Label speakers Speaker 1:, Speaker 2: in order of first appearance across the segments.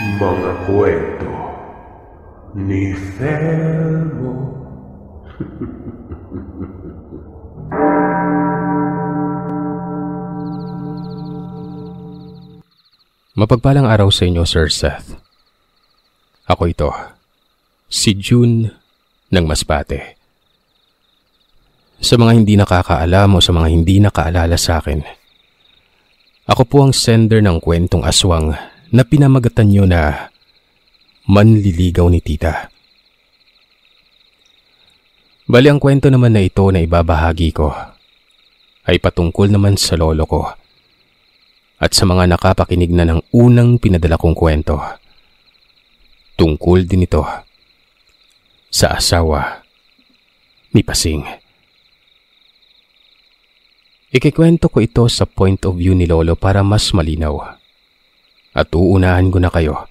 Speaker 1: mga kwento ni Thelmo. Mapagpalang araw sa inyo, Sir Seth. Ako ito, si June ng Maspate. Sa mga hindi nakakaalam o sa mga hindi nakaalala sa akin, ako po ang sender ng kwentong aswang na pinamagatan niyo na manliligaw ni tita. Bali ang kwento naman na ito na ibabahagi ko ay patungkol naman sa lolo ko at sa mga nakapakinig na ng unang pinadala kong kwento. Tungkol din ito sa asawa ni Pasing. Ikikwento ko ito sa point of view ni Lolo para mas malinaw at uunahan ko na kayo.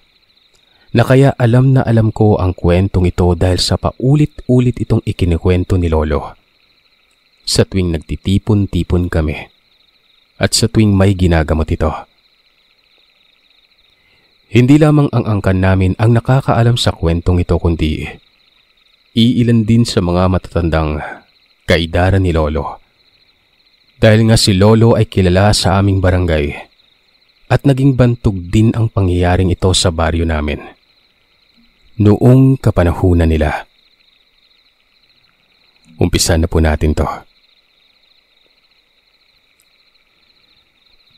Speaker 1: Na kaya alam na alam ko ang kwentong ito dahil sa paulit-ulit itong ikinikwento ni Lolo. Sa tuwing nagtitipon-tipon kami at sa tuwing may ginagamot ito. Hindi lamang ang angkan namin ang nakakaalam sa kwentong ito kundi iilan din sa mga matatandang kaidara ni Lolo. Dahil nga si Lolo ay kilala sa aming barangay at naging bantog din ang pangyayaring ito sa baryo namin. Noong kapanahunan nila. Umpisa na po natin to.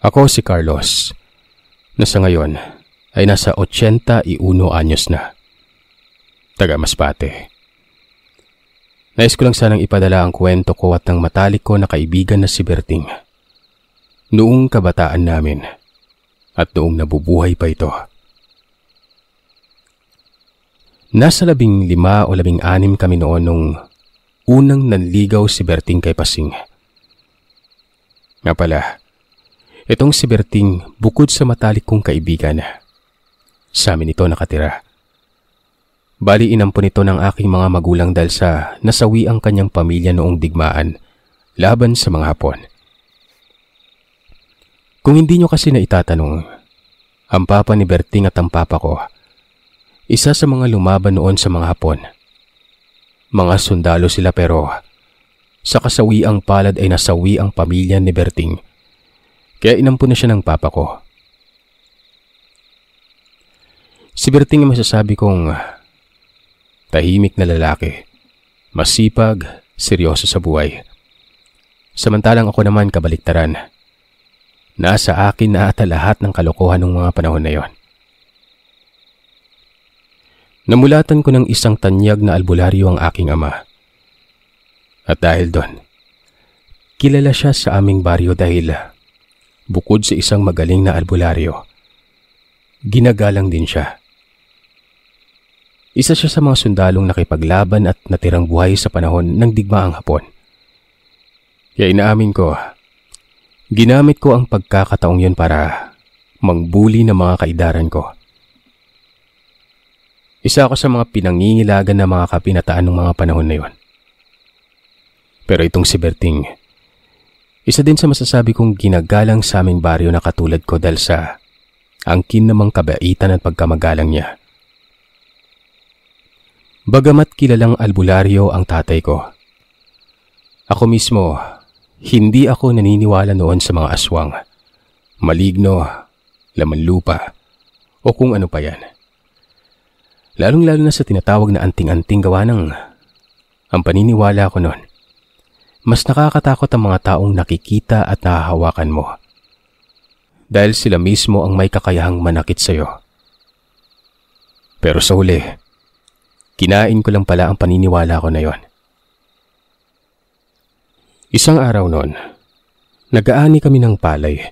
Speaker 1: Ako si Carlos, na sa ngayon ay nasa 81 anyos na. Taga Maspate. Nais ko lang sanang ipadala ang kwento ko at ng matalik ko na kaibigan na si Berting. Noong kabataan namin, at noong nabubuhay pa ito. Nasa labing lima o labing anim kami noon nung unang nanligaw si Berting kay Pasing. Nga pala, itong si Berting bukod sa matalik kong kaibigan, sa amin ito nakatira. Bali inampon ito ng aking mga magulang dahil sa nasawi ang kanyang pamilya noong digmaan laban sa mga Hapon. Kung hindi nyo kasi na itatanong, ang papa ni Berting at ang papa ko, isa sa mga lumaban noon sa mga Hapon. Mga sundalo sila pero sa kasawi ang palad ay nasawi ang pamilya ni Berting. Kaya inampo na siya ng papa ko. Si Berting ay masasabi kong tahimik na lalaki, masipag, seryoso sa buhay. Samantalang ako naman kabaliktaran. Nasa akin na ata lahat ng kalokohan ng mga panahon na yon. Namulatan ko ng isang tanyag na albularyo ang aking ama. At dahil doon, kilala siya sa aming baryo dahil bukod sa isang magaling na albularyo, ginagalang din siya. Isa siya sa mga sundalong nakipaglaban at natirang buhay sa panahon ng digmaang hapon. Kaya inaamin ko Ginamit ko ang pagkakataong yun para mangbuli ng mga kaidaran ko. Isa ako sa mga pinangingilagan ng mga kapinataan ng mga panahon na yun. Pero itong si Berting, isa din sa masasabi kong ginagalang sa aming baryo na katulad ko dahil sa angkin namang kabaitan at pagkamagalang niya. Bagamat kilalang albularyo ang tatay ko, ako mismo hindi ako naniniwala noon sa mga aswang. Maligno, laman lupa, o kung ano pa yan. Lalong-lalo na sa tinatawag na anting-anting gawa ng... Ang paniniwala ko noon, mas nakakatakot ang mga taong nakikita at nahahawakan mo. Dahil sila mismo ang may kakayahang manakit sa'yo. Pero sa huli, kinain ko lang pala ang paniniwala ko na yon. Isang araw noon, nagaani kami ng palay.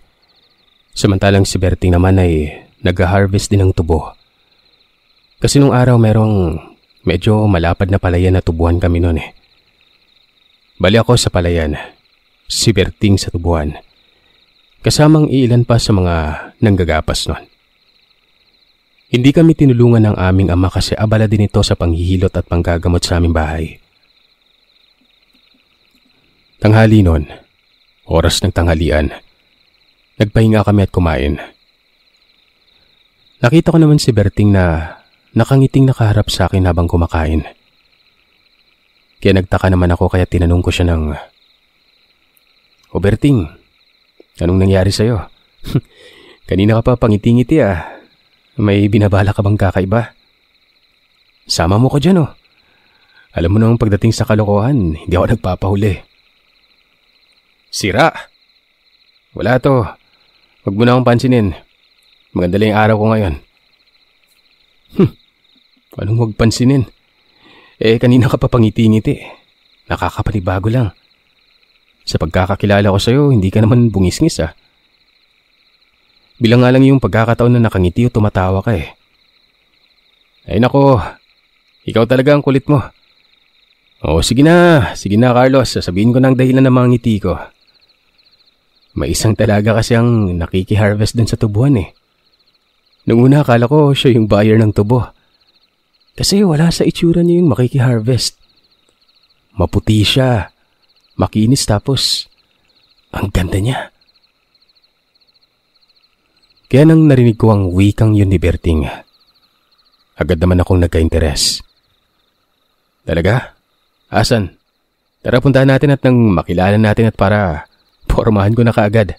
Speaker 1: Samantalang si Berting naman ay nag-harvest din ng tubo. Kasi nung araw merong medyo malapad na palayan na tubuan kami noon eh. Bali ako sa palayan, si Berting sa tubuan. Kasamang iilan pa sa mga nanggagapas noon. Hindi kami tinulungan ng aming ama kasi abala din ito sa panghihilot at panggagamot sa aming bahay. Tanghali noon, oras ng tanghalian, nagpahinga kami at kumain. Nakita ko naman si Berting na nakangiting nakaharap sa akin habang kumakain. Kaya nagtaka naman ako kaya tinanong ko siya ng, O Berting, anong nangyari sa'yo? Kanina ka pa pangiti-ngiti ah. May binabala ka bang kakaiba? Sama mo ko dyan oh. Alam mo nang pagdating sa kalokohan, hindi ako nagpapahuli. Sira! Wala to. Huwag mo na akong pansinin. Magandali yung araw ko ngayon. Hm, anong huwag pansinin? Eh, kanina ka pa pangiti-ngiti. Nakakapanibago lang. Sa pagkakakilala ko sa'yo, hindi ka naman bungis-ngis ah. Bilang nga lang yung pagkakataon na nakangiti o tumatawa ka eh. Ay nako, ikaw talaga ang kulit mo. Oo, oh, sige na. Sige na, Carlos. Sasabihin ko na ang dahilan ng mga ngiti ko. May isang talaga kasi ang nakikiharvest dun sa tubuan eh. Nung una akala ko siya yung buyer ng tubo. Kasi wala sa itsura niya yung makikiharvest. Maputi siya, makinis tapos ang ganda niya. Kaya nang narinig ko ang wikang yun ni Berting, agad naman akong nagka-interes. Talaga? Asan? Tara puntahan natin at nang makilala natin at para Pormahan ko na kaagad.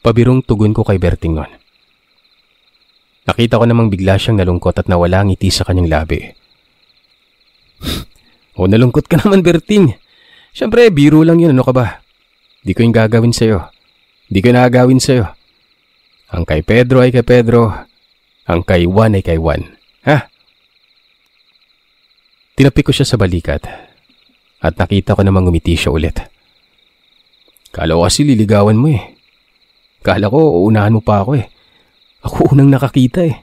Speaker 1: Pabirong tugon ko kay Bertingon. Nakita ko namang bigla siyang nalungkot at nawala ang ngiti sa kanyang labi. o oh, nalungkot ka naman Berting. Siyempre, biro lang yun. Ano ka ba? Di ko yung gagawin sa'yo. Di ko nagagawin sa'yo. Ang kay Pedro ay kay Pedro. Ang kay Juan ay kay Juan. Ha? Tinapik ko siya sa balikat at nakita ko namang umiti siya ulit. Kala ko kasi liligawan mo eh. Kala ko uunahan mo pa ako eh. Ako unang nakakita eh.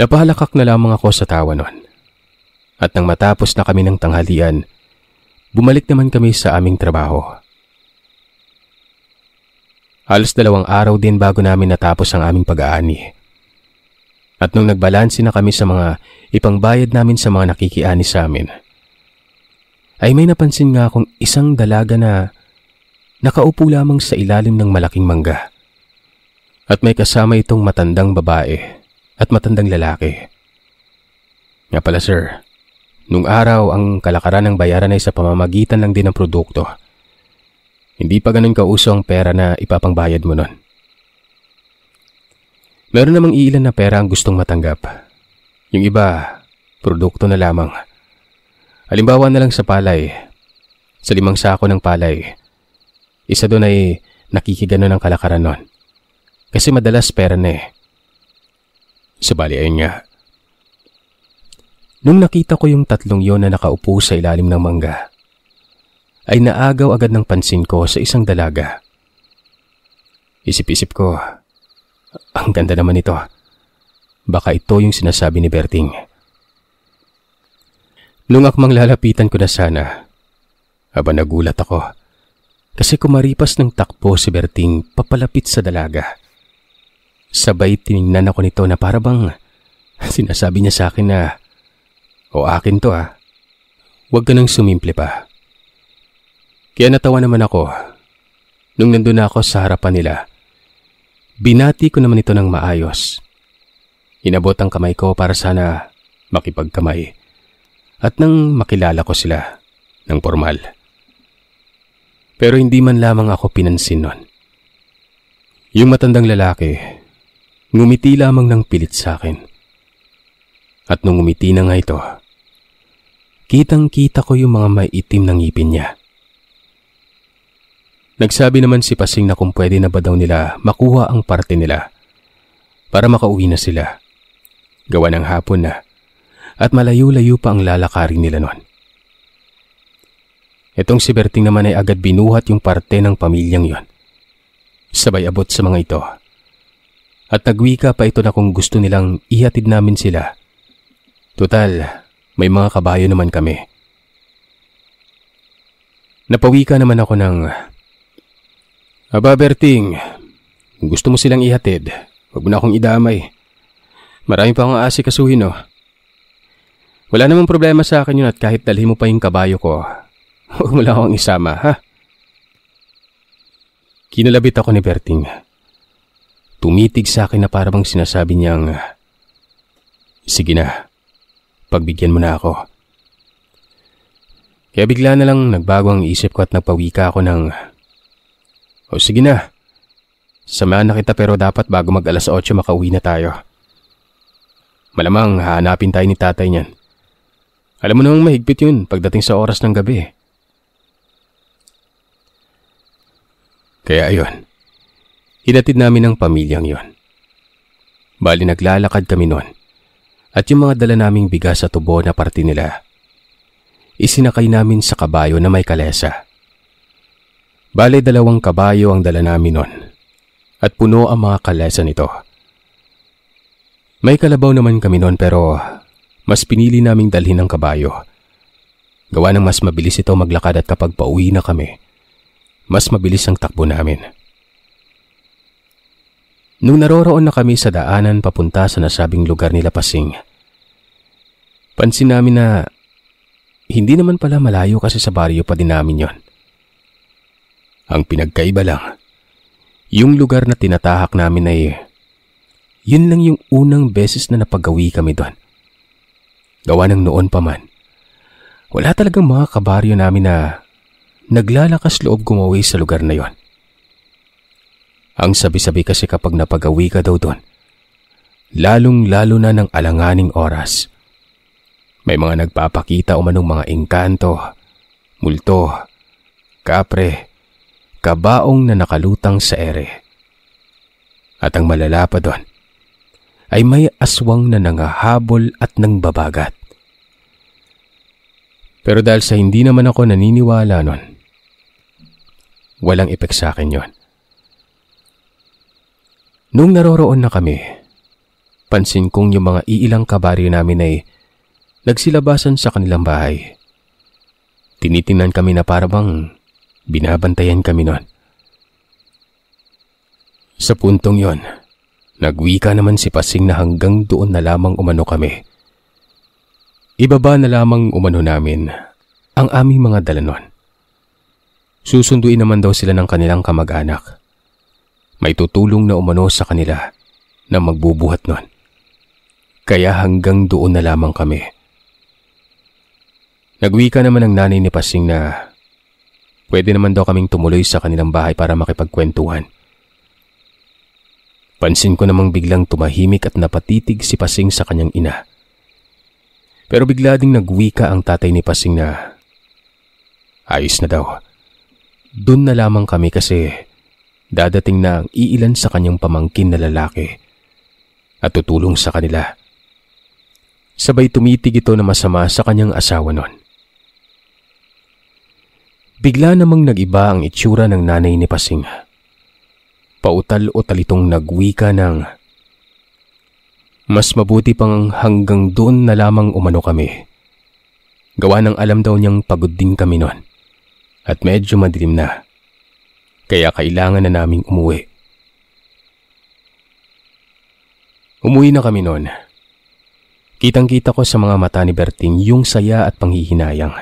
Speaker 1: Napahalakak na lamang ako sa tawa noon. At nang matapos na kami ng tanghalian, bumalik naman kami sa aming trabaho. Halos dalawang araw din bago namin natapos ang aming pag-aani. At nung nagbalansi na kami sa mga ipangbayad namin sa mga nakikiani sa amin, ay may napansin nga akong isang dalaga na nakaupo lamang sa ilalim ng malaking mangga. At may kasama itong matandang babae at matandang lalaki. Nga pala sir, nung araw ang kalakaran ng bayaran ay sa pamamagitan lang din ng produkto. Hindi pa ganun kauso ang pera na ipapangbayad mo nun. Meron namang iilan na pera ang gustong matanggap. Yung iba, produkto na lamang. Halimbawa na lang sa palay. Sa limang sako ng palay, isa doon ay nakikigano ng kalakaran nun. Kasi madalas pera na eh. Sabali ayun nga. Nung nakita ko yung tatlong yon na nakaupo sa ilalim ng mangga, ay naagaw agad ng pansin ko sa isang dalaga. Isip-isip ko, ang ganda naman ito. Baka ito yung sinasabi ni Berting. Lungak mang lalapitan ko na sana. Aba nagulat ako kasi kumaripas ng takbo si Berting papalapit sa dalaga. Sabay tinignan ako nito na parabang sinasabi niya sa akin na o akin to ah. Huwag ka nang sumimple pa. Kaya natawa naman ako. Nung nandun na ako sa harapan nila, binati ko naman ito ng maayos. Inabot ang kamay ko para sana makipagkamay at nang makilala ko sila ng formal. Pero hindi man lamang ako pinansin nun. Yung matandang lalaki, ngumiti lamang ng pilit sa akin. At nung ngumiti na nga ito, kitang-kita ko yung mga maitim ng ngipin niya. Nagsabi naman si Pasing na kung pwede na ba daw nila makuha ang parte nila para makauwi na sila. Gawa ng hapon na at malayo-layo pa ang lalakarin nila noon. Itong si Berting naman ay agad binuhat yung parte ng pamilyang yon. Sabay abot sa mga ito. At nagwika pa ito na kung gusto nilang ihatid namin sila. Tutal, may mga kabayo naman kami. Napawika naman ako ng, Aba Berting, gusto mo silang ihatid. Huwag mo na akong idamay. Marami pa akong aasikasuhin oh. Wala namang problema sa akin yun at kahit dalhin mo pa yung kabayo ko, huwag mo lang akong isama, ha? Kinalabit ako ni Berting. Tumitig sa akin na parang sinasabi niyang, Sige na, pagbigyan mo na ako. Kaya bigla na lang nagbago ang isip ko at nagpawika ako ng, O oh, sige na, samahan na kita pero dapat bago mag alas 8 makauwi na tayo. Malamang hahanapin tayo ni tatay niyan. Alam mo namang mahigpit yun pagdating sa oras ng gabi. Kaya ayon, hinatid namin ang pamilyang yon. Bali naglalakad kami noon at yung mga dala naming bigas at tubo na parte nila, isinakay namin sa kabayo na may kalesa. Bale dalawang kabayo ang dala namin noon at puno ang mga kalesa nito. May kalabaw naman kami noon pero mas pinili naming dalhin ang kabayo. Gawa ng mas mabilis ito maglakad at kapag pauwi na kami, mas mabilis ang takbo namin. Nung naroroon na kami sa daanan papunta sa nasabing lugar nila Pasing, pansin namin na hindi naman pala malayo kasi sa baryo pa din namin yon. Ang pinagkaiba lang, yung lugar na tinatahak namin ay yun lang yung unang beses na napagawi kami doon. Gawa ng noon pa man. Wala talagang mga kabaryo namin na naglalakas loob gumawi sa lugar na yon. Ang sabi-sabi kasi kapag napagawi ka daw doon, lalong-lalo na ng alanganing oras. May mga nagpapakita o manong mga engkanto, multo, kapre, kabaong na nakalutang sa ere. At ang malala pa doon, ay may aswang na nangahabol at nangbabagat. Pero dahil sa hindi naman ako naniniwala nun, walang epek sa akin yon. Nung naroroon na kami, pansin kong yung mga iilang kabaryo namin ay nagsilabasan sa kanilang bahay. Tinitingnan kami na parabang binabantayan kami nun. Sa puntong yon, Nagwika naman si Pasing na hanggang doon na lamang umano kami. Ibaba na lamang umano namin ang aming mga dalanon. Susunduin naman daw sila ng kanilang kamag-anak. May tutulong na umano sa kanila na magbubuhat nun. Kaya hanggang doon na lamang kami. Nagwika naman ang nanay ni Pasing na pwede naman daw kaming tumuloy sa kanilang bahay para makipagkwentuhan. Pansin ko namang biglang tumahimik at napatitig si Pasing sa kanyang ina. Pero bigla ding nagwika ang tatay ni Pasing na, Ayos na daw. Doon na lamang kami kasi dadating na ang iilan sa kanyang pamangkin na lalaki at tutulong sa kanila. Sabay tumitig ito na masama sa kanyang asawa noon. Bigla namang nagiba ang itsura ng nanay ni Pasing pautal-utal itong nagwika ng Mas mabuti pang hanggang doon na lamang umano kami. Gawa ng alam daw niyang pagod din kami noon at medyo madilim na. Kaya kailangan na naming umuwi. Umuwi na kami noon. Kitang-kita ko sa mga mata ni Berting yung saya at panghihinayang.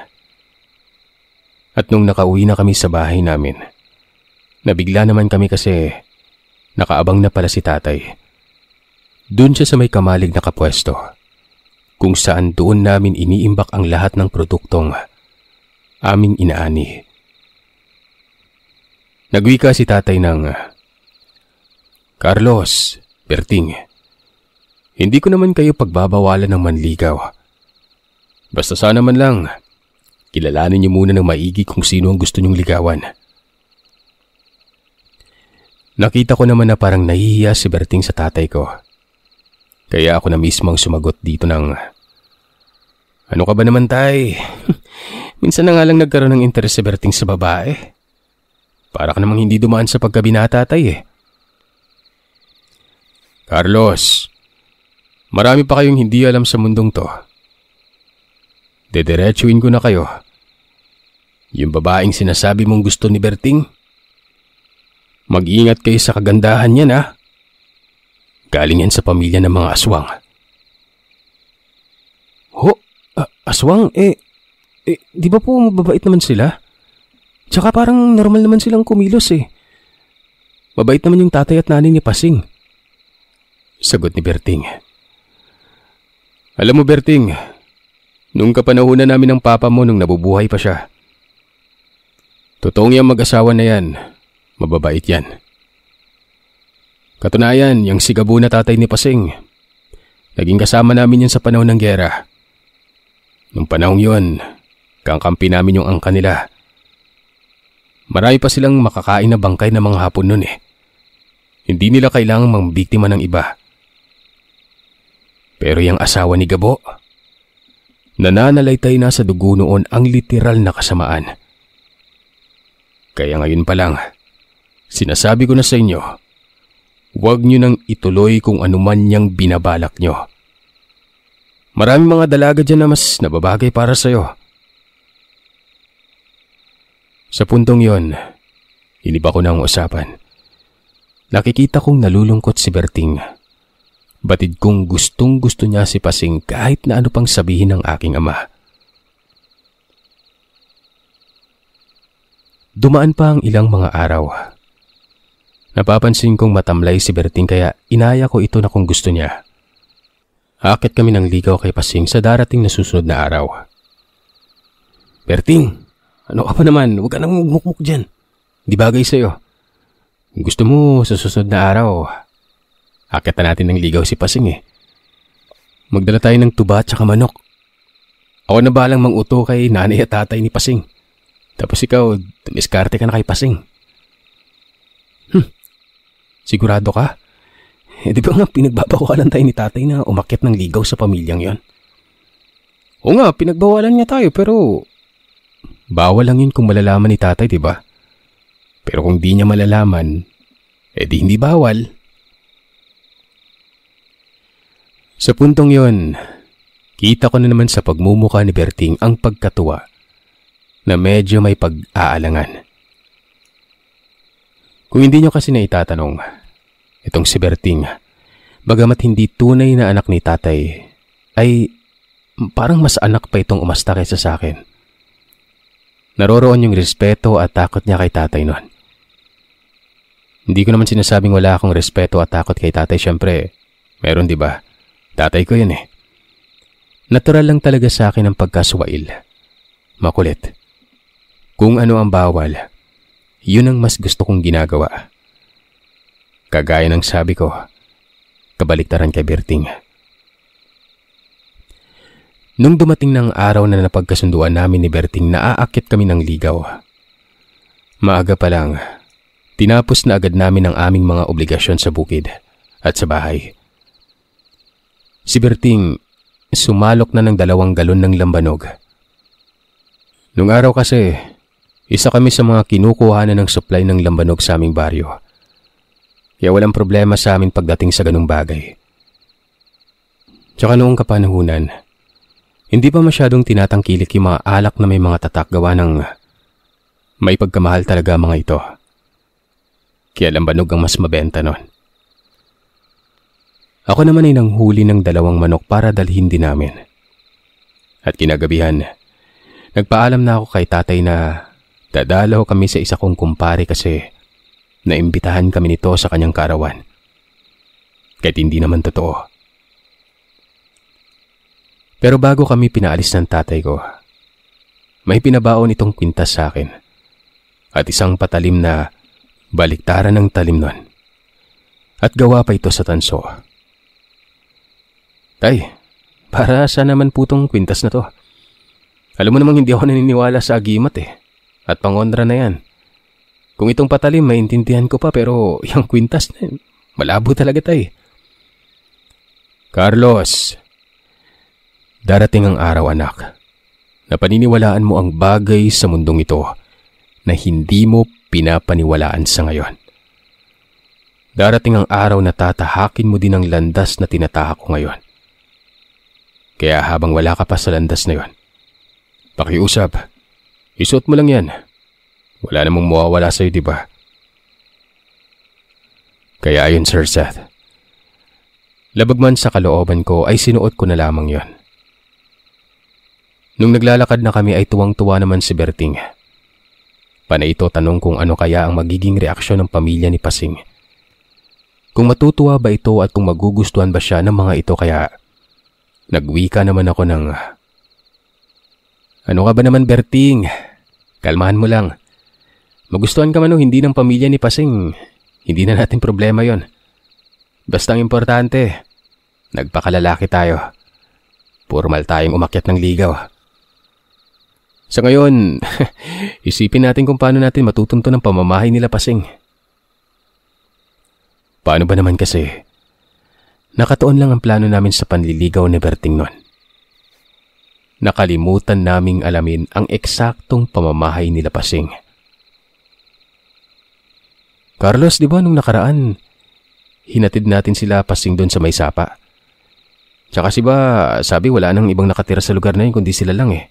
Speaker 1: At nung nakauwi na kami sa bahay namin, nabigla naman kami kasi Nakaabang na pala si tatay. Doon siya sa may kamalig na kapwesto kung saan doon namin iniimbak ang lahat ng produktong aming inaani. Nagwika si tatay ng Carlos, Berting, hindi ko naman kayo pagbabawalan ng manligaw. Basta sana man lang, kilalanin niyo muna ng maigi kung sino ang gusto niyong ligawan. Nakita ko naman na parang nahihiya si Berting sa tatay ko. Kaya ako na mismo ang sumagot dito ng, Ano ka ba naman tay? Minsan na nga lang nagkaroon ng interes si Berting sa babae. Para ka namang hindi dumaan sa pagkabinata tay eh. Carlos, marami pa kayong hindi alam sa mundong to. Dederechuin ko na kayo. Yung babaeng sinasabi mong gusto ni Berting, Mag-ingat kayo sa kagandahan niya ha. Ah. Galing yan sa pamilya ng mga aswang. Ho, uh, aswang, eh, eh, di ba po mababait naman sila? Tsaka parang normal naman silang kumilos eh. Mabait naman yung tatay at nanay ni Pasing. Sagot ni Berting. Alam mo Berting, nung kapanahunan namin ng papa mo nung nabubuhay pa siya, totoong yung mag-asawa na yan, Mababait yan. Katunayan, yung sigabo na tatay ni Pasing, naging kasama namin yan sa panahon ng gera. Nung panahong yun, kangkampi namin yung angka nila. Marami pa silang makakain na bangkay na mga hapon nun eh. Hindi nila kailangang mangbiktima ng iba. Pero yung asawa ni Gabo, nananalaytay na sa dugo noon ang literal na kasamaan. Kaya ngayon pa lang, Sinasabi ko na sa inyo, huwag nyo nang ituloy kung anuman niyang binabalak nyo. Maraming mga dalaga dyan na mas nababagay para sa'yo. Sa puntong yon, iniba ko na ang usapan. Nakikita kong nalulungkot si Berting. Batid kong gustong gusto niya si Pasing kahit na ano pang sabihin ng aking ama. Dumaan pa ang ilang mga araw. Napapansin kong matamlay si Berting kaya inaya ko ito na kung gusto niya. Akit kami ng ligaw kay Pasing sa darating na susunod na araw. Berting, ano ka pa naman? Huwag ka nang mukmuk dyan. Di bagay sa'yo. Gusto mo sa susunod na araw. Akit na natin ng ligaw si Pasing eh. Magdala tayo ng tuba at saka manok. Ako na balang manguto kay nanay at tatay ni Pasing. Tapos ikaw, dumiskarte ka na kay Pasing. Sigurado ka? Eh di ba nga pinagbabawalan tayo ni tatay na umakit ng ligaw sa pamilyang yon? O nga, pinagbawalan niya tayo pero... Bawal lang yun kung malalaman ni tatay, di ba? Pero kung di niya malalaman, eh di hindi bawal. Sa puntong yon, kita ko na naman sa pagmumuka ni Berting ang pagkatuwa na medyo may pag-aalangan. Kung hindi nyo kasi naitatanong, itong si Berting, bagamat hindi tunay na anak ni tatay, ay parang mas anak pa itong umasta kaysa sa akin. Naroroon yung respeto at takot niya kay tatay noon. Hindi ko naman sinasabing wala akong respeto at takot kay tatay Siyempre, Meron di ba? Tatay ko yun eh. Natural lang talaga sa akin ang pagkasuwail. Makulit. Kung ano ang bawal, yun ang mas gusto kong ginagawa. Kagaya ng sabi ko, kabaliktaran kay Berting. Nung dumating ng araw na napagkasunduan namin ni Berting, naaakit kami ng ligaw. Maaga pa lang, tinapos na agad namin ang aming mga obligasyon sa bukid at sa bahay. Si Berting, sumalok na ng dalawang galon ng lambanog. Nung araw kasi, isa kami sa mga kinukuha na ng supply ng lambanog sa aming baryo. Kaya walang problema sa amin pagdating sa ganung bagay. Tsaka noong kapanahunan, hindi pa masyadong tinatangkilik yung mga alak na may mga tatak gawa ng may pagkamahal talaga mga ito. Kaya lambanog ang mas mabenta noon. Ako naman ay nanghuli ng dalawang manok para dalhin din namin. At kinagabihan, nagpaalam na ako kay tatay na Dadalaw kami sa isa kong kumpare kasi naimbitahan kami nito sa kanyang karawan. Kahit hindi naman totoo. Pero bago kami pinaalis ng tatay ko, may pinabaon itong kwintas sa akin at isang patalim na baliktaran ng talim nun. At gawa pa ito sa tanso. Tay, para sa naman putong kwintas na to? Alam mo namang hindi ako naniniwala sa agimat eh. At pangontra na yan. Kung itong patalim, maintindihan ko pa pero yung kwintas na yun, malabo talaga tayo. Eh. Carlos, darating ang araw anak na paniniwalaan mo ang bagay sa mundong ito na hindi mo pinapaniwalaan sa ngayon. Darating ang araw na tatahakin mo din ang landas na tinatahak ko ngayon. Kaya habang wala ka pa sa landas na yon, pakiusap, Isuot mo lang yan. Wala namang mawawala sa'yo, di ba? Kaya ayun, Sir Seth. Labagman sa kalooban ko ay sinuot ko na lamang yon. Nung naglalakad na kami ay tuwang-tuwa naman si Berting. Panaito tanong kung ano kaya ang magiging reaksyon ng pamilya ni Pasing. Kung matutuwa ba ito at kung magugustuhan ba siya ng mga ito kaya nagwika naman ako ng ano ka ba naman, Berting? Kalmahan mo lang. Magustuhan ka man o hindi ng pamilya ni Pasing, hindi na natin problema yon. Basta ang importante, nagpakalalaki tayo. Formal tayong umakyat ng ligaw. Sa ngayon, isipin natin kung paano natin matutunto ng pamamahay nila Pasing. Paano ba naman kasi? Nakatuon lang ang plano namin sa panliligaw ni Berting noon nakalimutan naming alamin ang eksaktong pamamahay nila Pasing. Carlos, di ba nung nakaraan, hinatid natin sila Pasing doon sa may sapa? Tsaka si ba, sabi wala nang ibang nakatira sa lugar na yun kundi sila lang eh.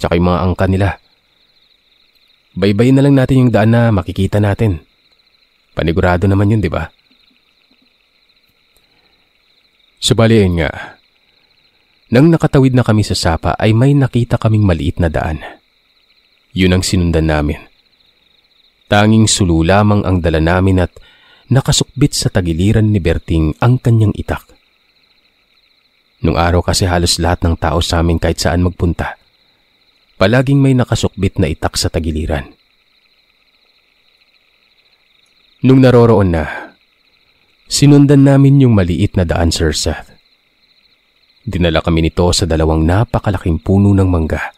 Speaker 1: Tsaka yung mga angka nila. Baybayin na lang natin yung daan na makikita natin. Panigurado naman yun, di ba? Subali nga, nang nakatawid na kami sa sapa ay may nakita kaming maliit na daan. Yun ang sinundan namin. Tanging sulu lamang ang dala namin at nakasukbit sa tagiliran ni Berting ang kanyang itak. Nung araw kasi halos lahat ng tao sa amin kahit saan magpunta. Palaging may nakasukbit na itak sa tagiliran. Nung naroroon na, sinundan namin yung maliit na daan, Sir Seth. Dinala kami nito sa dalawang napakalaking puno ng mangga.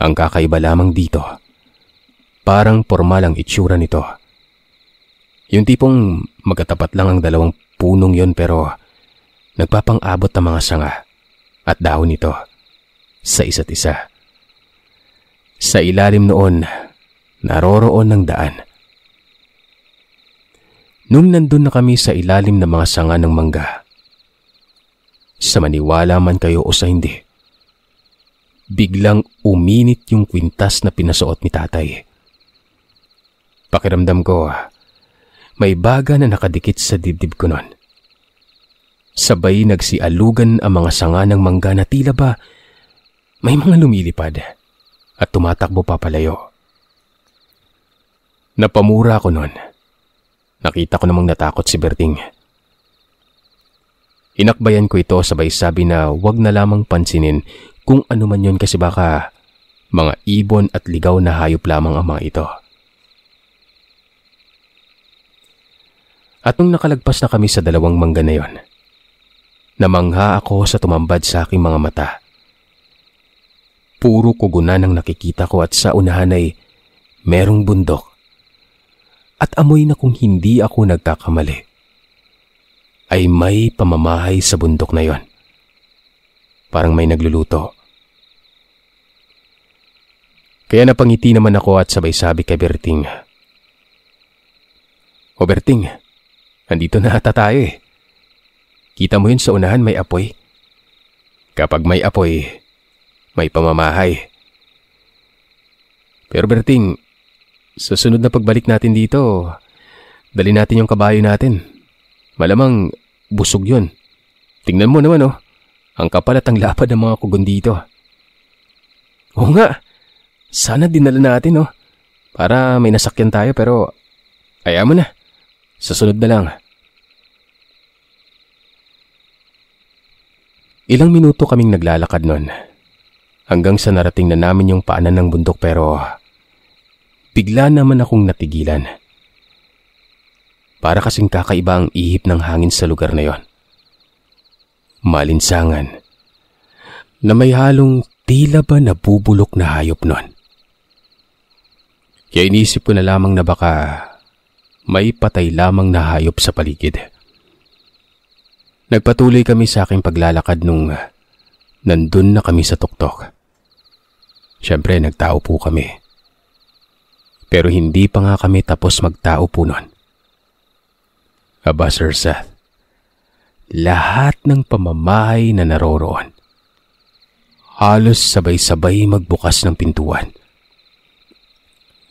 Speaker 1: Ang kakaiba lamang dito, parang formal ang itsura nito. Yung tipong magkatapat lang ang dalawang punong yon pero nagpapangabot ang mga sanga at dahon nito sa isa't isa. Sa ilalim noon, naroroon ng daan. Nung nandun na kami sa ilalim ng mga sanga ng mangga, sa maniwala man kayo o sa hindi. Biglang uminit yung kwintas na pinasuot ni tatay. Pakiramdam ko, may baga na nakadikit sa dibdib ko noon. Sabay nagsialugan ang mga sanga ng mangga na tila ba may mga lumilipad at tumatakbo papalayo. Napamura ko noon. Nakita ko namang natakot si Berting. Inakbayan ko ito sabay sabi na wag na lamang pansinin kung ano man yon kasi baka mga ibon at ligaw na hayop lamang ang mga ito. At nung nakalagpas na kami sa dalawang mangga na yon, namangha ako sa tumambad sa aking mga mata. Puro kugunan ang nakikita ko at sa unahan ay merong bundok. At amoy na kung hindi ako nagkakamali ay may pamamahay sa bundok na yon. Parang may nagluluto. Kaya napangiti naman ako at sabay sabi kay Berting. O Berting, nandito na ata tayo eh. Kita mo yun sa unahan may apoy. Kapag may apoy, may pamamahay. Pero Berting, sa sunod na pagbalik natin dito, dali natin yung kabayo natin. Malamang busog yun. Tingnan mo naman oh, ang kapal at ang lapad ng mga kugon dito. Oo nga, sana dinala natin oh, para may nasakyan tayo pero ayaw mo na, sa na lang. Ilang minuto kaming naglalakad nun hanggang sa narating na namin yung paanan ng bundok pero bigla naman akong natigilan. Para kasing kakaiba ang ihip ng hangin sa lugar na yon. Malinsangan na may halong tila ba nabubulok na hayop nun. Kaya inisip ko na lamang na baka may patay lamang na hayop sa paligid. Nagpatuloy kami sa aking paglalakad nung ah, nandun na kami sa tuktok. Siyempre, nagtao po kami. Pero hindi pa nga kami tapos magtao po nun. Aba Sir Seth, lahat ng pamamahay na naroroon. Halos sabay-sabay magbukas ng pintuan.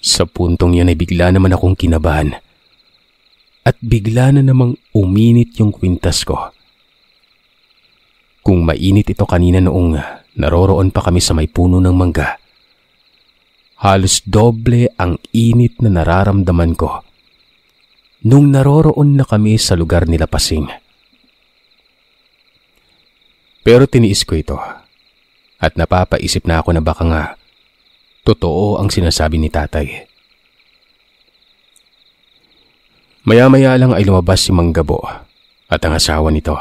Speaker 1: Sa puntong yan ay bigla naman akong kinabahan. At bigla na namang uminit yung kwintas ko. Kung mainit ito kanina noong naroroon pa kami sa may puno ng mangga, halos doble ang init na nararamdaman ko nung naroroon na kami sa lugar nila Pasing. Pero tiniis ko ito at napapaisip na ako na baka nga totoo ang sinasabi ni tatay. Maya-maya lang ay lumabas si Manggabo at ang asawa nito.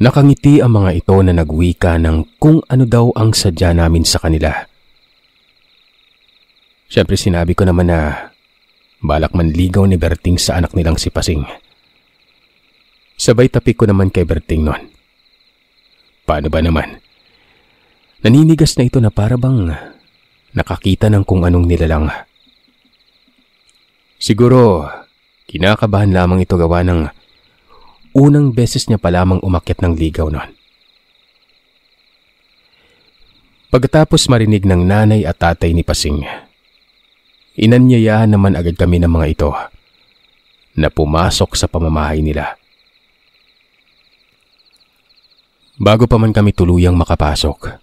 Speaker 1: Nakangiti ang mga ito na nagwika ng kung ano daw ang sadya namin sa kanila. Siyempre sinabi ko naman na Balak manligaw ni Berting sa anak nilang si Pasing. Sabay tapik ko naman kay Berting noon. Paano ba naman? Naninigas na ito na para bang nakakita ng kung anong nilalang. Siguro, kinakabahan lamang ito gawa ng unang beses niya pa lamang umakyat ng ligaw noon. Pagkatapos marinig ng nanay at tatay ni Pasing, Inanyayahan naman agad kami ng mga ito na pumasok sa pamamahay nila. Bago pa man kami tuluyang makapasok,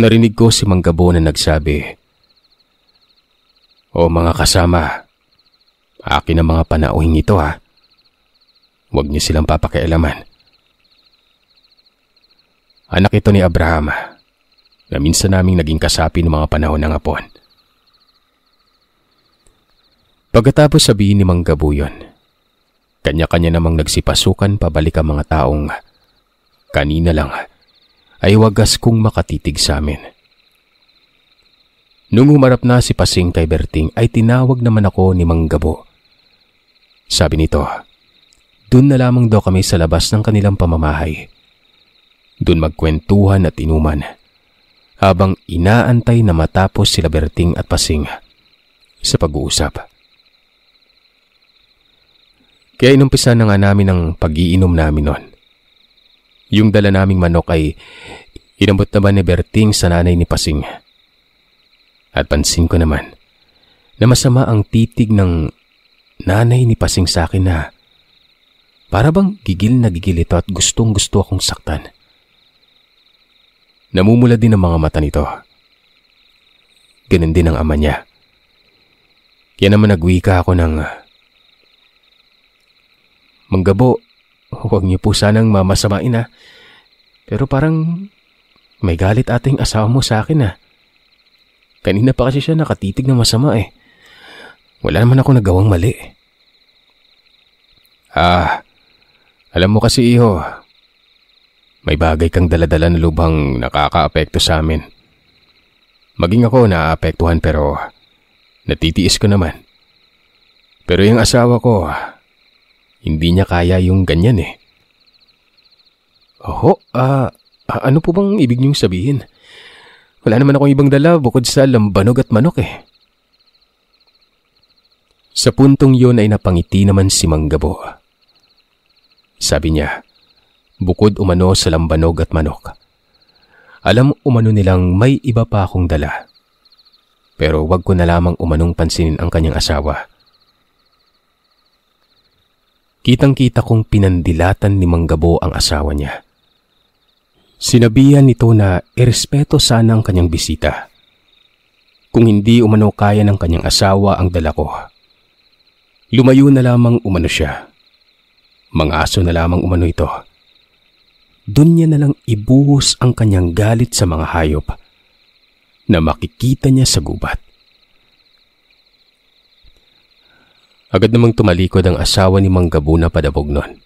Speaker 1: narinig ko si Mang Gabo na nagsabi, O mga kasama, akin ang mga panauhing ito ha. Huwag niyo silang papakialaman. Anak ito ni Abraham na minsan naming naging kasapi ng mga panahon ng Apon. Pagkatapos sabihin ni Mang Gabuyon, kanya-kanya namang nagsipasukan pabalik ang mga taong kanina lang ay wagas kong makatitig sa amin. Nung humarap na si Pasing kay Berting ay tinawag naman ako ni Mang Gabo. Sabi nito, doon na lamang daw kami sa labas ng kanilang pamamahay. Doon magkwentuhan at inuman. Habang inaantay na matapos sila Berting at Pasing sa pag-uusap. Kaya inumpisa na nga namin ang pag-iinom namin noon. Yung dala naming manok ay inabot naman ni Berting sa nanay ni Pasing. At pansin ko naman na masama ang titig ng nanay ni Pasing sa akin na para bang gigil na gigil ito at gustong gusto akong saktan. Namumula din ang mga mata nito. Ganun din ang ama niya. Kaya naman nagwika ako ng Manggabo, huwag niyo po sanang mamasamain ha. Ah. Pero parang may galit ating asawa mo sa akin ha. Ah. Kanina pa kasi siya nakatitig na masama eh. Wala naman ako nagawang mali. Ah, alam mo kasi iho, may bagay kang daladala na lubhang nakakaapekto sa amin. Maging ako naaapektuhan pero natitiis ko naman. Pero yung asawa ko, hindi niya kaya yung ganyan eh. Oho, ah, uh, ano po bang ibig niyong sabihin? Wala naman akong ibang dala bukod sa lambanog at manok eh. Sa puntong yon ay napangiti naman si Manggabo. Sabi niya, bukod umano sa lambanog at manok. Alam umano nilang may iba pa akong dala. Pero wag ko na lamang umanong pansinin ang kanyang asawa Kitang-kita kong pinandilatan ni Manggabo ang asawa niya. Sinabihan nito na irespeto sana ang kanyang bisita. Kung hindi umano kaya ng kanyang asawa ang dala ko. Lumayo na lamang umano siya. Mga aso na lamang umano ito. Doon niya na lang ibuhos ang kanyang galit sa mga hayop na makikita niya sa gubat. Agad namang tumalikod ang asawa ni Mang Manggabuna padabog nun.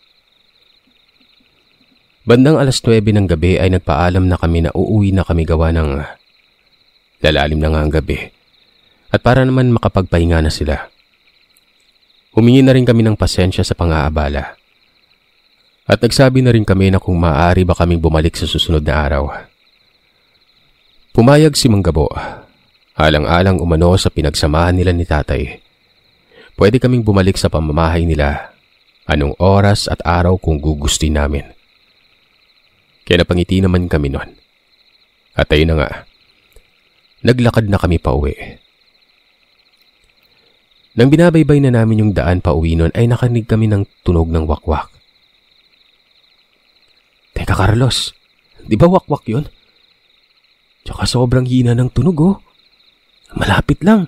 Speaker 1: Bandang alas 9 ng gabi ay nagpaalam na kami na uuwi na kami gawa ng ah, lalalim na nga ang gabi at para naman makapagpahinga na sila. Humingi na rin kami ng pasensya sa pang-aabala at nagsabi na rin kami na kung maaari ba kaming bumalik sa susunod na araw. Pumayag si Manggabo alang-alang umano sa pinagsamahan nila ni tatay pwede kaming bumalik sa pamamahay nila anong oras at araw kung gugustuhin namin. Kaya napangiti naman kami noon. At ayun na nga, naglakad na kami pa uwi. Nang binabaybay na namin yung daan pa uwi noon ay nakanig kami ng tunog ng wakwak. Teka Carlos, di ba wakwak yun? Tsaka sobrang hina ng tunog oh. Malapit lang.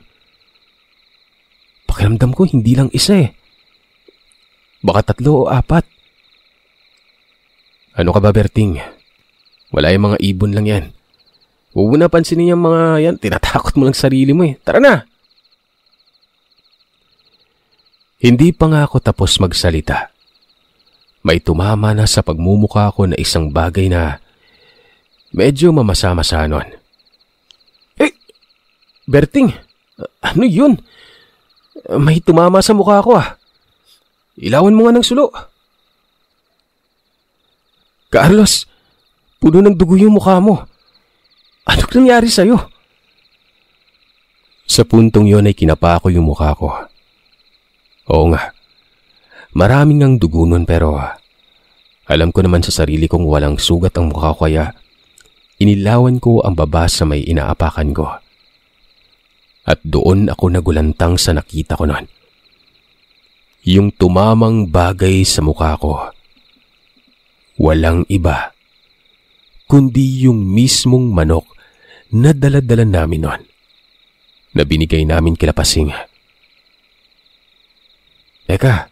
Speaker 1: Pakiramdam ko hindi lang isa eh. Baka tatlo o apat. Ano ka ba, Berting? Wala yung mga ibon lang yan. Huwag mo na pansinin mga yan. Tinatakot mo lang sarili mo eh. Tara na! Hindi pa nga ako tapos magsalita. May tumama na sa pagmumukha ko na isang bagay na medyo mamasa-masa nun. Eh! Berting! Ano yun? May tumama sa mukha ko ah. Ilawan mo nga ng sulo. Carlos, puno ng dugo yung mukha mo. Anong nangyari sa'yo? Sa puntong yon ay kinapa ko yung mukha ko. Oo nga. Maraming ang dugo nun pero ah, alam ko naman sa sarili kong walang sugat ang mukha ko kaya inilawan ko ang baba sa may inaapakan ko. At doon ako nagulantang sa nakita ko noon. Yung tumamang bagay sa mukha ko. Walang iba. Kundi yung mismong manok na daladala namin noon. Na binigay namin kila Pasing. Teka,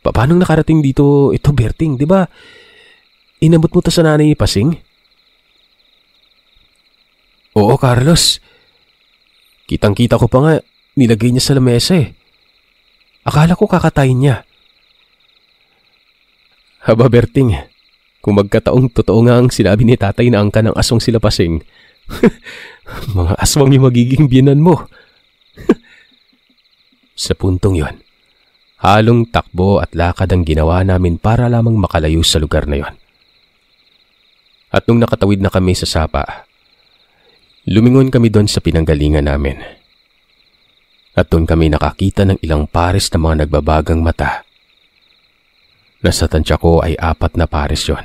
Speaker 1: paano nakarating dito ito Berting, di ba? Inabot mo to sa nanay ni Pasing? Oo, Carlos. Kitang-kita ko pa nga, nilagay niya sa lamesa eh. Akala ko kakatayin niya. Haba Berting, kung magkataong totoo nga ang sinabi ni tatay na angka ng asong sila pasing, mga aswang yung magiging binan mo. sa puntong yon, halong takbo at lakad ang ginawa namin para lamang makalayo sa lugar na yon. At nung nakatawid na kami sa sapa, Lumingon kami doon sa pinanggalingan namin. At doon kami nakakita ng ilang pares na mga nagbabagang mata. Nasa tansya ko ay apat na pares yon.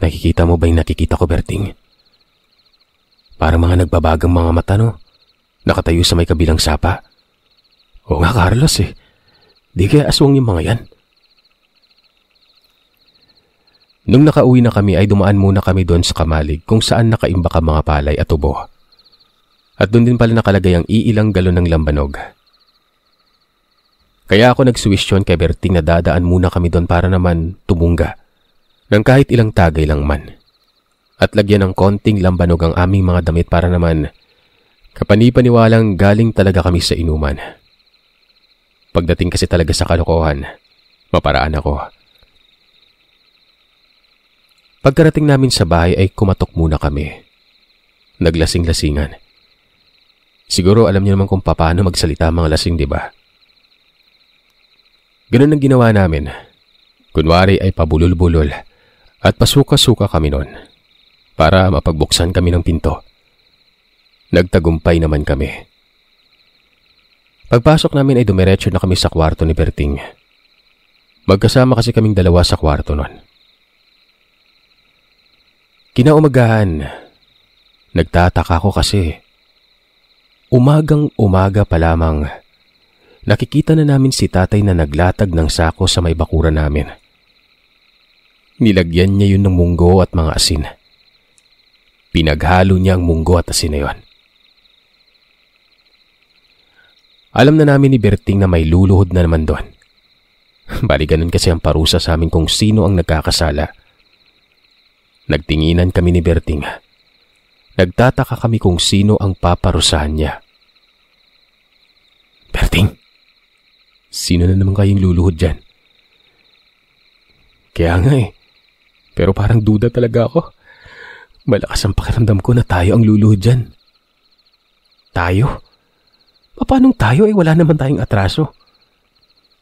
Speaker 1: Nakikita mo ba yung nakikita ko, Berting? Para mga nagbabagang mga mata, no? Nakatayo sa may kabilang sapa. O nga, Carlos eh. Di kaya aswang yung mga yan. Nung nakauwi na kami ay dumaan muna kami doon sa kamalig kung saan nakaimbak ang mga palay at tubo. At doon din pala nakalagay ang iilang galon ng lambanog. Kaya ako nagsuwisyon kay Berting na dadaan muna kami doon para naman tumunga ng kahit ilang tagay lang man. At lagyan ng konting lambanog ang aming mga damit para naman kapanipaniwalang galing talaga kami sa inuman. Pagdating kasi talaga sa kalokohan, maparaan ako. Pagkarating namin sa bahay ay kumatok muna kami. Naglasing-lasingan. Siguro alam niyo naman kung paano magsalita mga lasing, di ba? Ganun ang ginawa namin. Kunwari ay pabulol-bulol at pasuka-suka kami noon para mapagbuksan kami ng pinto. Nagtagumpay naman kami. Pagpasok namin ay dumiretso na kami sa kwarto ni Berting. Magkasama kasi kaming dalawa sa kwarto noon. Kinaumagahan, nagtataka ko kasi. Umagang umaga pa lamang, nakikita na namin si tatay na naglatag ng sako sa may bakura namin. Nilagyan niya yun ng munggo at mga asin. Pinaghalo niya ang munggo at asin na yun. Alam na namin ni Berting na may luluhod na naman doon. Bali ganun kasi ang parusa sa amin kung sino ang nagkakasala Nagtinginan kami ni Berting. Nagtataka kami kung sino ang paparusahan niya. Berting, sino na naman kayong luluhod dyan? Kaya nga eh. Pero parang duda talaga ako. Malakas ang pakiramdam ko na tayo ang luluhod dyan. Tayo? Paano tayo eh wala naman tayong atraso?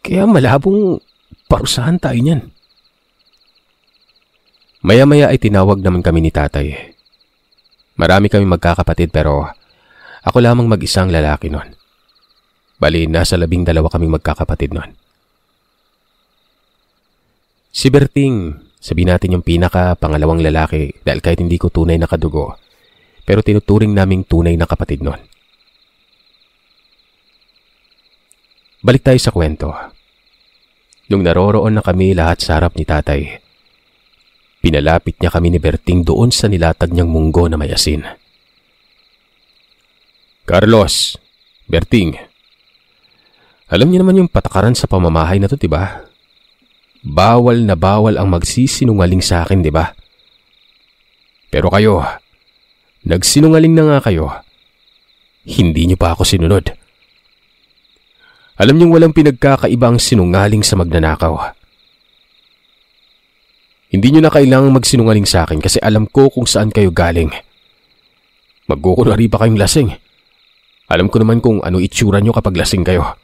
Speaker 1: Kaya malabong parusahan tayo niyan. Maya-maya ay tinawag naman kami ni tatay. Marami kami magkakapatid pero ako lamang mag-isang lalaki nun. Bali, nasa labing dalawa kaming magkakapatid nun. Si Berting, sabi natin yung pinaka pangalawang lalaki dahil kahit hindi ko tunay na kadugo, pero tinuturing naming tunay na kapatid nun. Balik tayo sa kwento. Nung naroroon na kami lahat sa harap ni tatay, Pinalapit niya kami ni Berting doon sa nilatag niyang munggo na may asin. Carlos, Berting, alam niyo naman yung patakaran sa pamamahay na to, di ba? Bawal na bawal ang magsisinungaling sa akin, di ba? Pero kayo, nagsinungaling na nga kayo. Hindi niyo pa ako sinunod. Alam niyong walang pinagkakaiba ang sinungaling sa magnanakaw. Hindi nyo na kailangang magsinungaling sa akin kasi alam ko kung saan kayo galing. Magkukunwari pa kayong lasing. Alam ko naman kung ano itsura nyo kapag lasing kayo.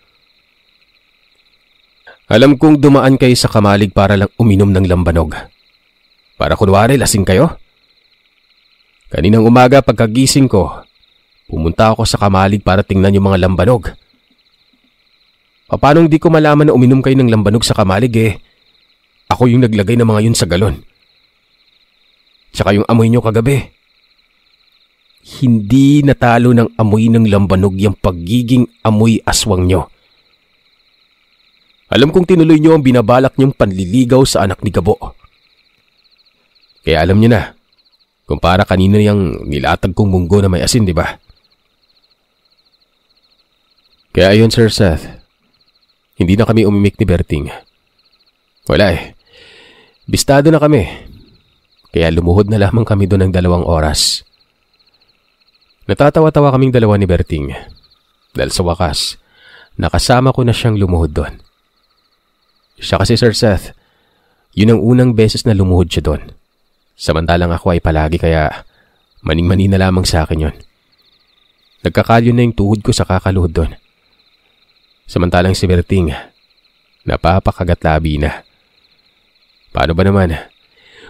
Speaker 1: Alam kong dumaan kayo sa kamalig para lang uminom ng lambanog. Para kunwari lasing kayo. Kaninang umaga pagkagising ko, pumunta ako sa kamalig para tingnan yung mga lambanog. Paano hindi ko malaman na uminom kayo ng lambanog sa kamalig eh? Ako yung naglagay ng mga yun sa galon. Tsaka yung amoy nyo kagabi. Hindi natalo ng amoy ng lambanog yung pagiging amoy aswang nyo. Alam kong tinuloy nyo ang binabalak nyong panliligaw sa anak ni Gabo. Kaya alam nyo na, kung para kanina yung nilatag kong munggo na may asin, di ba? Kaya ayun, Sir Seth, hindi na kami umimik ni Berting. Wala eh. Bistado na kami. Kaya lumuhod na lamang kami doon ng dalawang oras. Natatawa-tawa kaming dalawa ni Berting. Dahil sa wakas, nakasama ko na siyang lumuhod doon. Siya kasi Sir Seth, yun ang unang beses na lumuhod siya doon. Samantalang ako ay palagi kaya maning-mani na lamang sa akin yun. Nagkakalyo na yung tuhod ko sa kakaluhod doon. Samantalang si Berting, napapakagat labi na. Paano ba naman?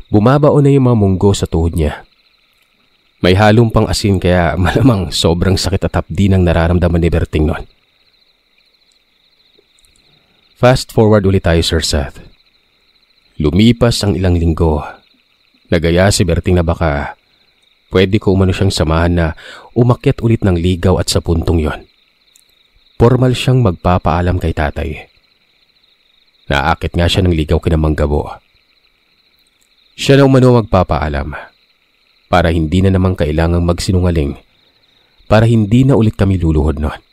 Speaker 1: Bumabao na yung mga munggo sa tuhod niya. May halong pang asin kaya malamang sobrang sakit at hapdi nang nararamdaman ni Berting noon. Fast forward ulit tayo, Sir Seth. Lumipas ang ilang linggo. Nagaya si Berting na baka pwede ko umano siyang samahan na umakyat ulit ng ligaw at sa puntong yon. Formal siyang magpapaalam kay tatay. Naakit nga siya ng ligaw kina Manggabo. Siya na umano magpapaalam para hindi na naman kailangang magsinungaling para hindi na ulit kami luluhod noon.